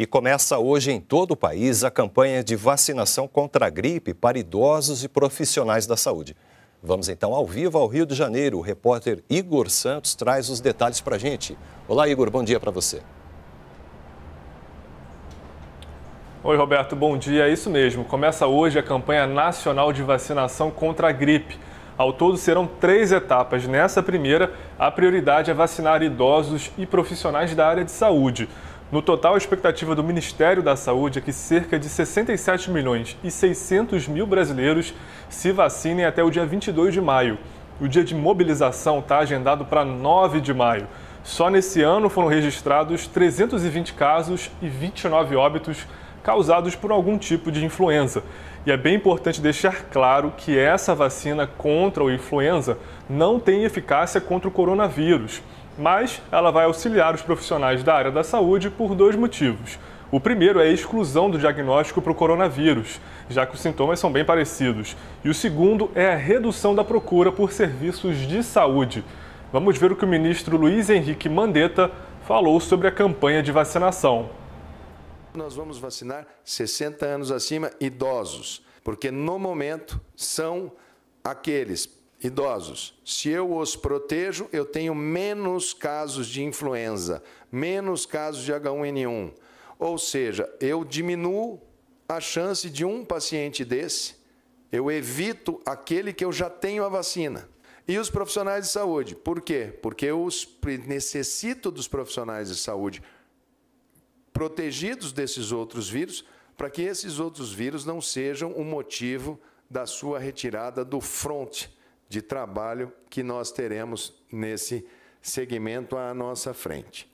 E começa hoje em todo o país a campanha de vacinação contra a gripe para idosos e profissionais da saúde. Vamos então ao vivo ao Rio de Janeiro. O repórter Igor Santos traz os detalhes para a gente. Olá, Igor, bom dia para você. Oi, Roberto, bom dia. É isso mesmo. Começa hoje a campanha nacional de vacinação contra a gripe. Ao todo, serão três etapas. Nessa primeira, a prioridade é vacinar idosos e profissionais da área de saúde. No total, a expectativa do Ministério da Saúde é que cerca de 67 milhões e 600 mil brasileiros se vacinem até o dia 22 de maio. O dia de mobilização está agendado para 9 de maio. Só nesse ano foram registrados 320 casos e 29 óbitos causados por algum tipo de influenza. E é bem importante deixar claro que essa vacina contra o influenza não tem eficácia contra o coronavírus, mas ela vai auxiliar os profissionais da área da saúde por dois motivos. O primeiro é a exclusão do diagnóstico para o coronavírus, já que os sintomas são bem parecidos. E o segundo é a redução da procura por serviços de saúde. Vamos ver o que o ministro Luiz Henrique Mandetta falou sobre a campanha de vacinação. Nós vamos vacinar 60 anos acima idosos, porque no momento são aqueles idosos. Se eu os protejo, eu tenho menos casos de influenza, menos casos de H1N1. Ou seja, eu diminuo a chance de um paciente desse, eu evito aquele que eu já tenho a vacina. E os profissionais de saúde, por quê? Porque eu necessito dos profissionais de saúde protegidos desses outros vírus, para que esses outros vírus não sejam o um motivo da sua retirada do fronte de trabalho que nós teremos nesse segmento à nossa frente.